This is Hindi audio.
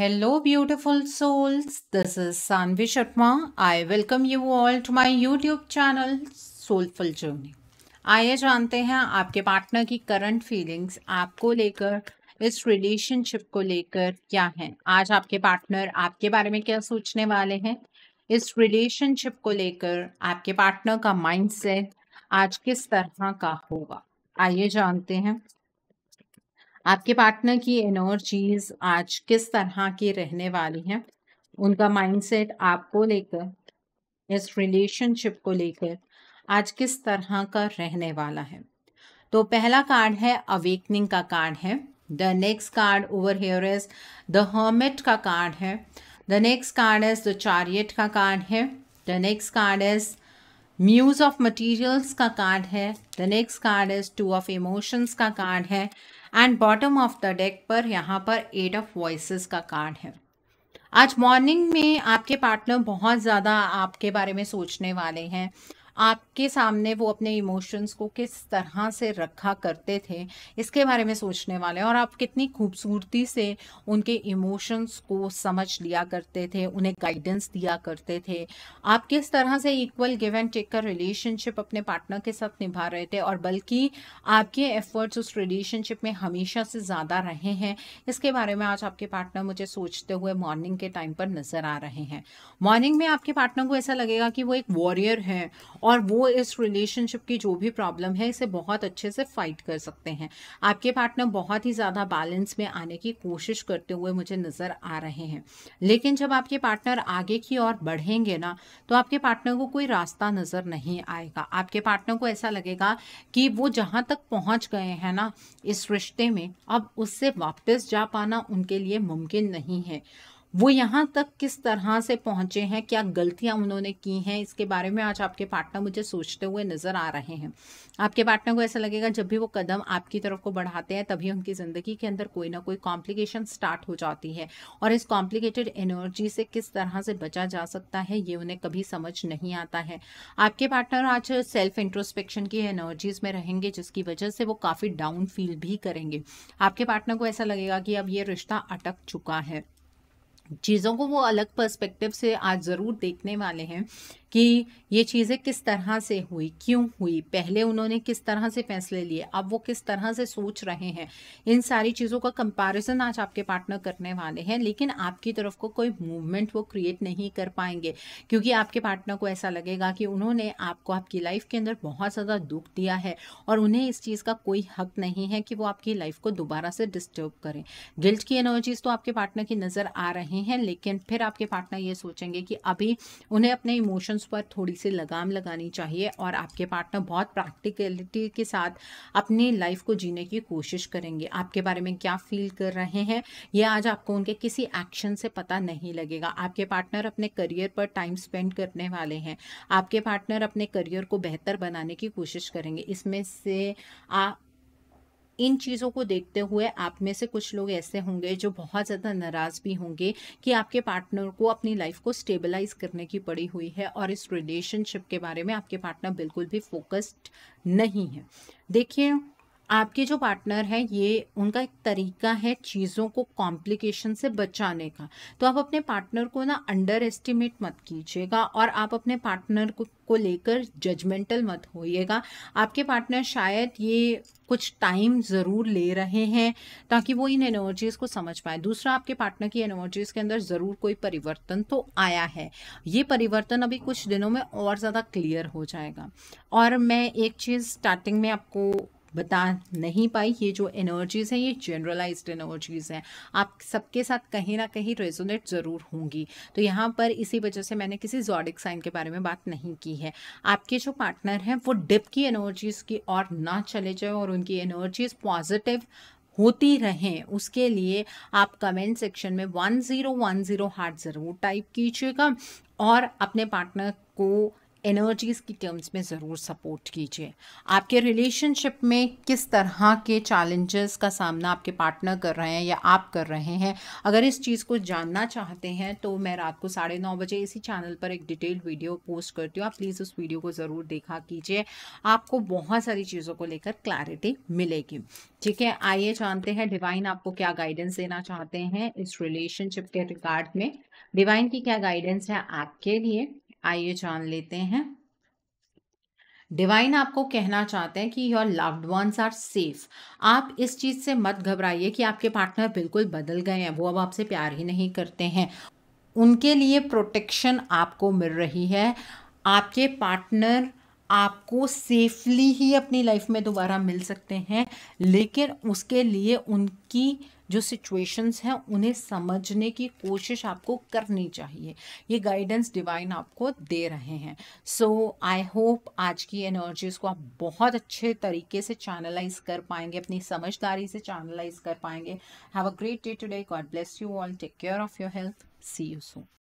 hello beautiful souls this is Sanvi Sharma I welcome you all to my YouTube channel soulful journey आइए जानते हैं आपके पार्टनर की करंट फीलिंग्स आपको लेकर इस रिलेशनशिप को लेकर क्या है आज आपके पार्टनर आपके बारे में क्या सोचने वाले हैं इस रिलेशनशिप को लेकर आपके पार्टनर का माइंडसेट आज किस तरह का होगा आइए जानते हैं आपके पार्टनर की एनर्जीज आज किस तरह की रहने वाली हैं उनका माइंडसेट आपको लेकर इस रिलेशनशिप को लेकर आज किस तरह का रहने वाला है तो पहला कार्ड है अवेकनिंग का कार्ड है the next card over here is the hermit का कार्ड है the next card is the chariot का कार्ड है the next card is muse of materials का कार्ड है the next card is two of emotions का कार्ड है and bottom of the deck पर यहाँ पर एट ऑफ वॉइस का कार्ड है आज मॉर्निंग में आपके पार्टनर बहुत ज़्यादा आपके बारे में सोचने वाले हैं आपके सामने वो अपने इमोशंस को किस तरह से रखा करते थे इसके बारे में सोचने वाले और आप कितनी खूबसूरती से उनके इमोशंस को समझ लिया करते थे उन्हें गाइडेंस दिया करते थे आप किस तरह से इक्वल गिव एंड टेक का रिलेशनशिप अपने पार्टनर के साथ निभा रहे थे और बल्कि आपके एफर्ट्स उस रिलेशनशिप में हमेशा से ज़्यादा रहे हैं इसके बारे में आज आपके पार्टनर मुझे सोचते हुए मॉर्निंग के टाइम पर नज़र आ रहे हैं मॉर्निंग में आपके पार्टनर को ऐसा लगेगा कि वो एक वॉरियर हैं और वो इस रिलेशनशिप की जो भी प्रॉब्लम है इसे बहुत अच्छे से फाइट कर सकते हैं आपके पार्टनर बहुत ही ज़्यादा बैलेंस में आने की कोशिश करते हुए मुझे नज़र आ रहे हैं लेकिन जब आपके पार्टनर आगे की ओर बढ़ेंगे ना तो आपके पार्टनर को कोई रास्ता नज़र नहीं आएगा आपके पार्टनर को ऐसा लगेगा कि वो जहाँ तक पहुँच गए हैं ना इस रिश्ते में अब उससे वापस जा पाना उनके लिए मुमकिन नहीं है वो यहाँ तक किस तरह से पहुँचे हैं क्या गलतियाँ उन्होंने की हैं इसके बारे में आज आपके पार्टनर मुझे सोचते हुए नज़र आ रहे हैं आपके पार्टनर को ऐसा लगेगा जब भी वो कदम आपकी तरफ को बढ़ाते हैं तभी उनकी ज़िंदगी के अंदर कोई ना कोई कॉम्प्लिकेशन स्टार्ट हो जाती है और इस कॉम्प्लिकेटेड एनर्जी से किस तरह से बचा जा सकता है ये उन्हें कभी समझ नहीं आता है आपके पार्टनर आज सेल्फ इंट्रोस्पेक्शन की एनर्जीज में रहेंगे जिसकी वजह से वो काफ़ी डाउन फील भी करेंगे आपके पार्टनर को ऐसा लगेगा कि अब ये रिश्ता अटक चुका है चीज़ों को वो अलग पर्सपेक्टिव से आज ज़रूर देखने वाले हैं कि ये चीज़ें किस तरह से हुई क्यों हुई पहले उन्होंने किस तरह से फैसले लिए अब वो किस तरह से सोच रहे हैं इन सारी चीज़ों का कंपैरिजन आज आपके पार्टनर करने वाले हैं लेकिन आपकी तरफ को कोई मूवमेंट वो क्रिएट नहीं कर पाएंगे क्योंकि आपके पार्टनर को ऐसा लगेगा कि उन्होंने आपको आपकी लाइफ के अंदर बहुत ज़्यादा दुख दिया है और उन्हें इस चीज़ का कोई हक नहीं है कि वो आपकी लाइफ को दोबारा से डिस्टर्ब करें गिल्ट की एनर्जीज़ तो आपके पार्टनर की नज़र आ रही नहीं है लेकिन फिर आपके पार्टनर ये सोचेंगे कि अभी उन्हें अपने इमोशंस पर थोड़ी सी लगाम लगानी चाहिए और आपके पार्टनर बहुत प्रैक्टिकलिटी के साथ अपनी लाइफ को जीने की कोशिश करेंगे आपके बारे में क्या फील कर रहे हैं ये आज आपको उनके किसी एक्शन से पता नहीं लगेगा आपके पार्टनर अपने करियर पर टाइम स्पेंड करने वाले हैं आपके पार्टनर अपने करियर को बेहतर बनाने की कोशिश करेंगे इसमें से आप इन चीज़ों को देखते हुए आप में से कुछ लोग ऐसे होंगे जो बहुत ज़्यादा नाराज़ भी होंगे कि आपके पार्टनर को अपनी लाइफ को स्टेबलाइज करने की पड़ी हुई है और इस रिलेशनशिप के बारे में आपके पार्टनर बिल्कुल भी फोकस्ड नहीं है देखिए आपके जो पार्टनर है ये उनका एक तरीका है चीज़ों को कॉम्प्लिकेशन से बचाने का तो आप अपने पार्टनर को ना अंडर एस्टिमेट मत कीजिएगा और आप अपने पार्टनर को, को लेकर जजमेंटल मत होइएगा आपके पार्टनर शायद ये कुछ टाइम ज़रूर ले रहे हैं ताकि वो इन एनर्जीज़ को समझ पाए दूसरा आपके पार्टनर की एनर्जीज़ के अंदर ज़रूर कोई परिवर्तन तो आया है ये परिवर्तन अभी कुछ दिनों में और ज़्यादा क्लियर हो जाएगा और मैं एक चीज़ स्टार्टिंग में आपको बता नहीं पाई ये जो एनर्जीज़ हैं ये जनरलाइज्ड एनर्जीज़ हैं आप सबके साथ कहीं ना कहीं रेजोनेट ज़रूर होंगी तो यहाँ पर इसी वजह से मैंने किसी जॉडिक साइन के बारे में बात नहीं की है आपके जो पार्टनर हैं वो डिप की एनर्जीज़ की और ना चले जाए और उनकी एनर्जीज़ पॉजिटिव होती रहें उसके लिए आप कमेंट सेक्शन में one zero one zero heart ज़रूर टाइप कीजिएगा और अपने पार्टनर को एनर्जीज़ की टर्म्स में ज़रूर सपोर्ट कीजिए आपके रिलेशनशिप में किस तरह के चैलेंजेस का सामना आपके पार्टनर कर रहे हैं या आप कर रहे हैं अगर इस चीज़ को जानना चाहते हैं तो मैं रात को साढ़े नौ बजे इसी चैनल पर एक डिटेल्ड वीडियो पोस्ट करती हूँ आप प्लीज़ उस वीडियो को ज़रूर देखा कीजिए आपको बहुत सारी चीज़ों को लेकर क्लैरिटी मिलेगी ठीक है आइए जानते हैं डिवाइन आपको क्या गाइडेंस देना चाहते हैं इस रिलेशनशिप के रिगार्ड में डिवाइन की क्या गाइडेंस है आपके लिए आइए जान लेते हैं डिवाइन आपको कहना चाहते हैं कि your loved ones are safe आप इस चीज़ से मत घबराइए कि आपके पार्टनर बिल्कुल बदल गए हैं वो अब आपसे प्यार ही नहीं करते हैं उनके लिए प्रोटेक्शन आपको मिल रही है आपके पार्टनर आपको सेफली ही अपनी लाइफ में दोबारा मिल सकते हैं लेकिन उसके लिए उनकी जो सिचुएशंस हैं उन्हें समझने की कोशिश आपको करनी चाहिए ये गाइडेंस डिवाइन आपको दे रहे हैं सो आई होप आज की एनर्जीज को आप बहुत अच्छे तरीके से चैनलाइज कर पाएंगे अपनी समझदारी से चैनलाइज कर पाएंगे have a great day today God bless you all take care of your health see you soon